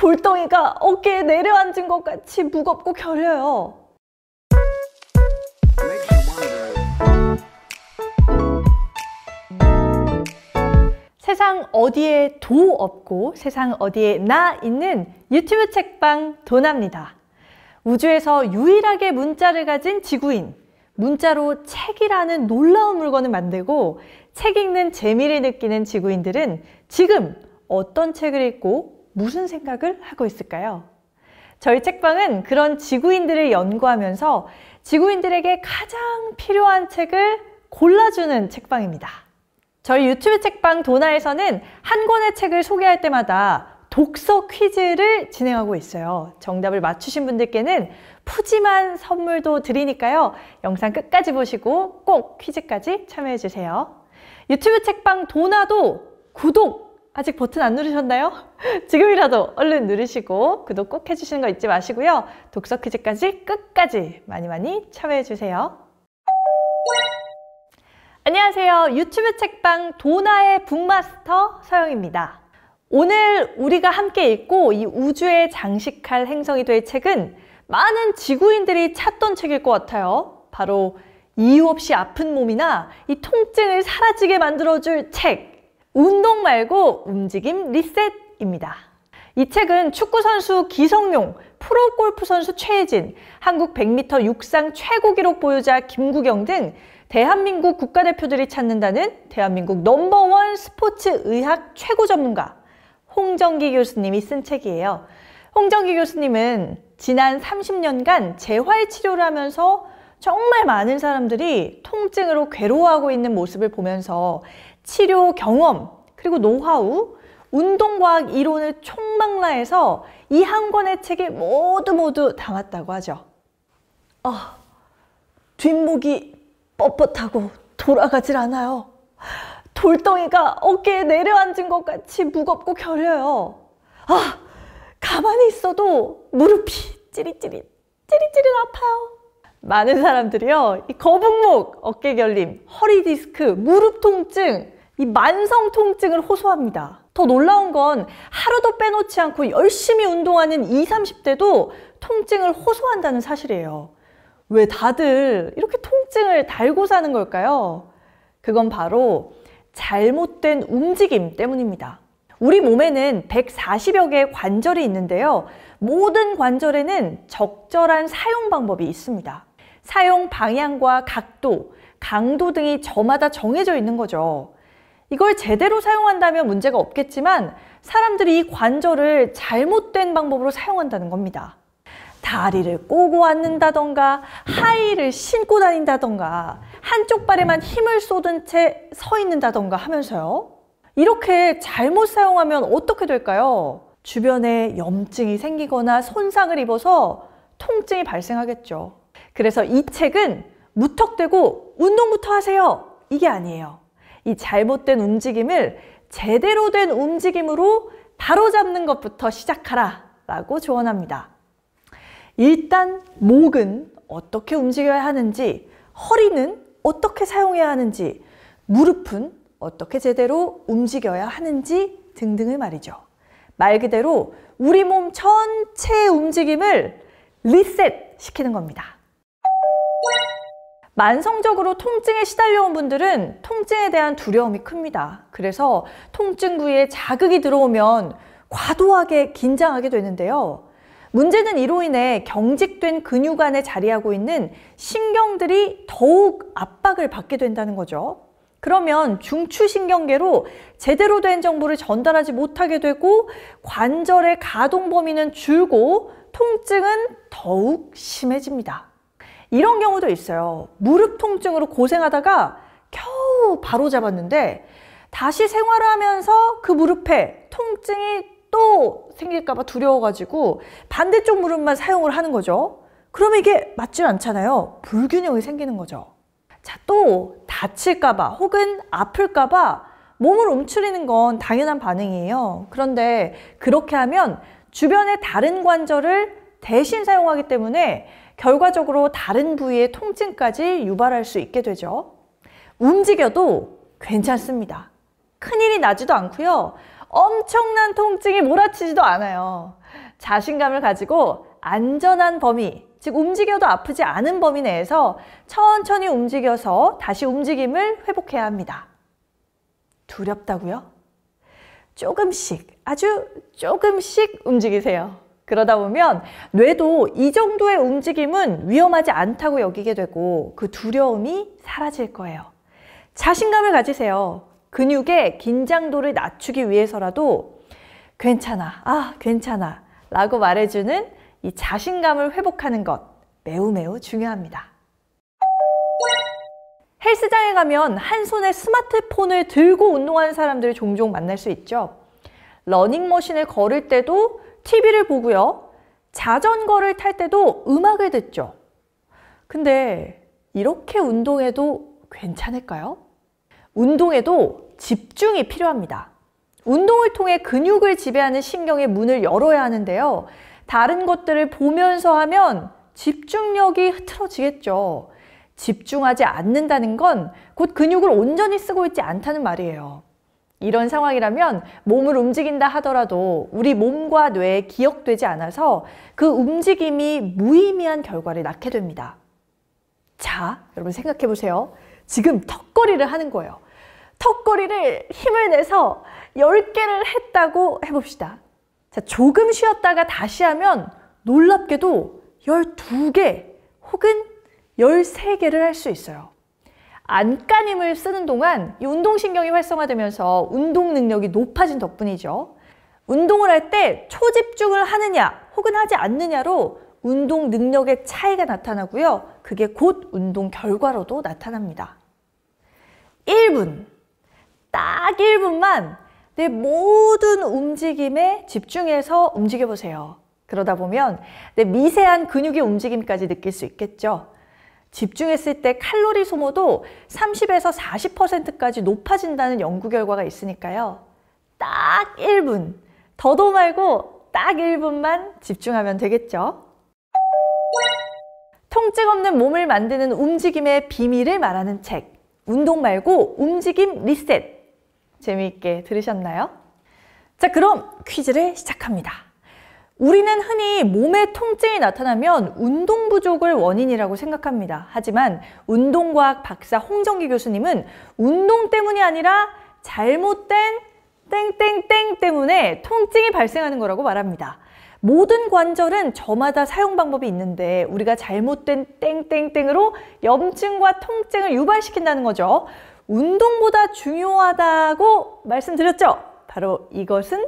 돌덩이가 어깨에 내려앉은 것 같이 무겁고 결여요. 세상 어디에 도 없고 세상 어디에 나 있는 유튜브 책방 도나입니다. 우주에서 유일하게 문자를 가진 지구인, 문자로 책이라는 놀라운 물건을 만들고 책 읽는 재미를 느끼는 지구인들은 지금 어떤 책을 읽고 무슨 생각을 하고 있을까요? 저희 책방은 그런 지구인들을 연구하면서 지구인들에게 가장 필요한 책을 골라주는 책방입니다. 저희 유튜브 책방 도나에서는 한 권의 책을 소개할 때마다 독서 퀴즈를 진행하고 있어요. 정답을 맞추신 분들께는 푸짐한 선물도 드리니까요. 영상 끝까지 보시고 꼭 퀴즈까지 참여해 주세요. 유튜브 책방 도나도 구독 아직 버튼 안 누르셨나요? 지금이라도 얼른 누르시고 구독 꼭 해주시는 거 잊지 마시고요. 독서 퀴즈까지 끝까지 많이 많이 참여해주세요. 안녕하세요. 유튜브 책방 도나의 북마스터 서영입니다. 오늘 우리가 함께 읽고 이 우주에 장식할 행성이 될 책은 많은 지구인들이 찾던 책일 것 같아요. 바로 이유 없이 아픈 몸이나 이 통증을 사라지게 만들어줄 책 운동 말고 움직임 리셋입니다. 이 책은 축구선수 기성용, 프로골프선수 최혜진, 한국 100m 육상 최고 기록 보유자 김구경 등 대한민국 국가대표들이 찾는다는 대한민국 넘버원 스포츠 의학 최고 전문가 홍정기 교수님이 쓴 책이에요. 홍정기 교수님은 지난 30년간 재활치료를 하면서 정말 많은 사람들이 통증으로 괴로워하고 있는 모습을 보면서 치료 경험, 그리고 노하우, 운동과학 이론을 총망라해서 이 한 권의 책에 모두 모두 담았다고 하죠. 아, 뒷목이 뻣뻣하고 돌아가질 않아요. 돌덩이가 어깨에 내려앉은 것 같이 무겁고 결려요. 아, 가만히 있어도 무릎이 찌릿찌릿, 찌릿찌릿 아파요. 많은 사람들이요. 이 거북목, 어깨 결림, 허리 디스크, 무릎 통증, 이 만성 통증을 호소합니다. 더 놀라운 건 하루도 빼놓지 않고 열심히 운동하는 20, 30대도 통증을 호소한다는 사실이에요. 왜 다들 이렇게 통증을 달고 사는 걸까요? 그건 바로 잘못된 움직임 때문입니다. 우리 몸에는 140여 개의 관절이 있는데요. 모든 관절에는 적절한 사용 방법이 있습니다. 사용 방향과 각도, 강도 등이 저마다 정해져 있는 거죠. 이걸 제대로 사용한다면 문제가 없겠지만 사람들이 이 관절을 잘못된 방법으로 사용한다는 겁니다. 다리를 꼬고 앉는다던가 하이를 신고 다닌다던가 한쪽 발에만 힘을 쏟은 채 서 있는다던가 하면서요. 이렇게 잘못 사용하면 어떻게 될까요? 주변에 염증이 생기거나 손상을 입어서 통증이 발생하겠죠. 그래서 이 책은 무턱대고 운동부터 하세요. 이게 아니에요. 이 잘못된 움직임을 제대로 된 움직임으로 바로잡는 것부터 시작하라 라고 조언합니다. 일단 목은 어떻게 움직여야 하는지, 허리는 어떻게 사용해야 하는지, 무릎은 어떻게 제대로 움직여야 하는지 등등을 말이죠. 말 그대로 우리 몸 전체 움직임을 리셋 시키는 겁니다. 만성적으로 통증에 시달려온 분들은 통증에 대한 두려움이 큽니다. 그래서 통증 부위에 자극이 들어오면 과도하게 긴장하게 되는데요. 문제는 이로 인해 경직된 근육 안에 자리하고 있는 신경들이 더욱 압박을 받게 된다는 거죠. 그러면 중추신경계로 제대로 된 정보를 전달하지 못하게 되고 관절의 가동 범위는 줄고 통증은 더욱 심해집니다. 이런 경우도 있어요. 무릎 통증으로 고생하다가 겨우 바로 잡았는데 다시 생활하면서 그 무릎에 통증이 또 생길까봐 두려워가지고 반대쪽 무릎만 사용을 하는 거죠. 그러면 이게 맞질 않잖아요. 불균형이 생기는 거죠. 자, 또 다칠까봐 혹은 아플까봐 몸을 움츠리는 건 당연한 반응이에요. 그런데 그렇게 하면 주변의 다른 관절을 대신 사용하기 때문에 결과적으로 다른 부위의 통증까지 유발할 수 있게 되죠. 움직여도 괜찮습니다. 큰일이 나지도 않고요. 엄청난 통증이 몰아치지도 않아요. 자신감을 가지고 안전한 범위, 즉 움직여도 아프지 않은 범위 내에서 천천히 움직여서 다시 움직임을 회복해야 합니다. 두렵다고요? 조금씩, 아주 조금씩 움직이세요. 그러다 보면 뇌도 이 정도의 움직임은 위험하지 않다고 여기게 되고 그 두려움이 사라질 거예요. 자신감을 가지세요. 근육의 긴장도를 낮추기 위해서라도 괜찮아, 아, 괜찮아 라고 말해주는 이 자신감을 회복하는 것 매우 매우 중요합니다. 헬스장에 가면 한 손에 스마트폰을 들고 운동하는 사람들을 종종 만날 수 있죠. 러닝머신을 걸을 때도 TV를 보고요. 자전거를 탈 때도 음악을 듣죠. 근데 이렇게 운동해도 괜찮을까요? 운동에도 집중이 필요합니다. 운동을 통해 근육을 지배하는 신경의 문을 열어야 하는데요. 다른 것들을 보면서 하면 집중력이 흐트러지겠죠. 집중하지 않는다는 건 곧 근육을 온전히 쓰고 있지 않다는 말이에요. 이런 상황이라면 몸을 움직인다 하더라도 우리 몸과 뇌에 기억되지 않아서 그 움직임이 무의미한 결과를 낳게 됩니다. 자, 여러분 생각해 보세요. 지금 턱걸이를 하는 거예요. 턱걸이를 힘을 내서 10개를 했다고 해봅시다. 자, 조금 쉬었다가 다시 하면 놀랍게도 12개 혹은 13개를 할 수 있어요. 안간힘을 쓰는 동안 이 운동신경이 활성화되면서 운동 능력이 높아진 덕분이죠. 운동을 할 때 초집중을 하느냐 혹은 하지 않느냐로 운동 능력의 차이가 나타나고요. 그게 곧 운동 결과로도 나타납니다. 1분, 딱 1분만 내 모든 움직임에 집중해서 움직여보세요. 그러다 보면 내 미세한 근육의 움직임까지 느낄 수 있겠죠. 집중했을 때 칼로리 소모도 30에서 40%까지 높아진다는 연구 결과가 있으니까요. 딱 1분, 더도 말고 딱 1분만 집중하면 되겠죠. 통증 없는 몸을 만드는 움직임의 비밀을 말하는 책, 운동 말고 움직임 리셋. 재미있게 들으셨나요? 자, 그럼 퀴즈를 시작합니다. 우리는 흔히 몸에 통증이 나타나면 운동 부족을 원인이라고 생각합니다. 하지만 운동과학 박사 홍정기 교수님은 운동 때문이 아니라 잘못된 땡땡땡 때문에 통증이 발생하는 거라고 말합니다. 모든 관절은 저마다 사용 방법이 있는데 우리가 잘못된 땡땡땡으로 염증과 통증을 유발시킨다는 거죠. 운동보다 중요하다고 말씀드렸죠? 바로 이것은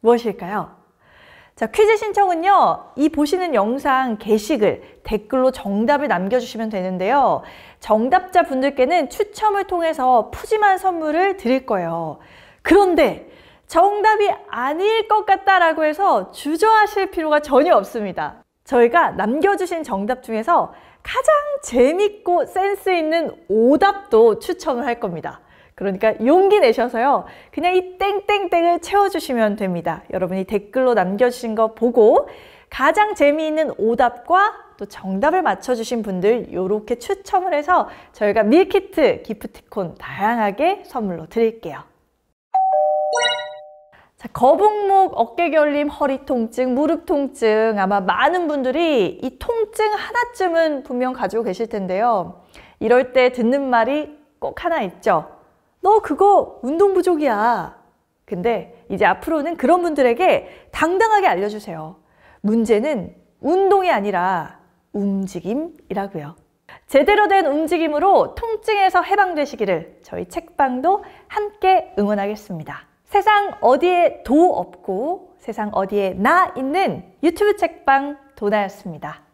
무엇일까요? 자, 퀴즈 신청은요. 이 보시는 영상 게시글 댓글로 정답을 남겨주시면 되는데요. 정답자 분들께는 추첨을 통해서 푸짐한 선물을 드릴 거예요. 그런데 정답이 아닐 것 같다라고 해서 주저하실 필요가 전혀 없습니다. 저희가 남겨주신 정답 중에서 가장 재밌고 센스 있는 오답도 추첨을 할 겁니다. 그러니까 용기 내셔서요. 그냥 이 땡땡땡을 채워주시면 됩니다. 여러분이 댓글로 남겨주신 거 보고 가장 재미있는 오답과 또 정답을 맞춰주신 분들 이렇게 추첨을 해서 저희가 밀키트, 기프티콘 다양하게 선물로 드릴게요. 자, 거북목, 어깨 결림, 허리 통증, 무릎 통증 아마 많은 분들이 이 통증 하나쯤은 분명 가지고 계실 텐데요. 이럴 때 듣는 말이 꼭 하나 있죠. 너 그거 운동 부족이야. 근데 이제 앞으로는 그런 분들에게 당당하게 알려주세요. 문제는 운동이 아니라 움직임이라고요. 제대로 된 움직임으로 통증에서 해방되시기를 저희 책방도 함께 응원하겠습니다. 세상 어디에 도 없고 세상 어디에 나 있는 유튜브 책방 도나였습니다.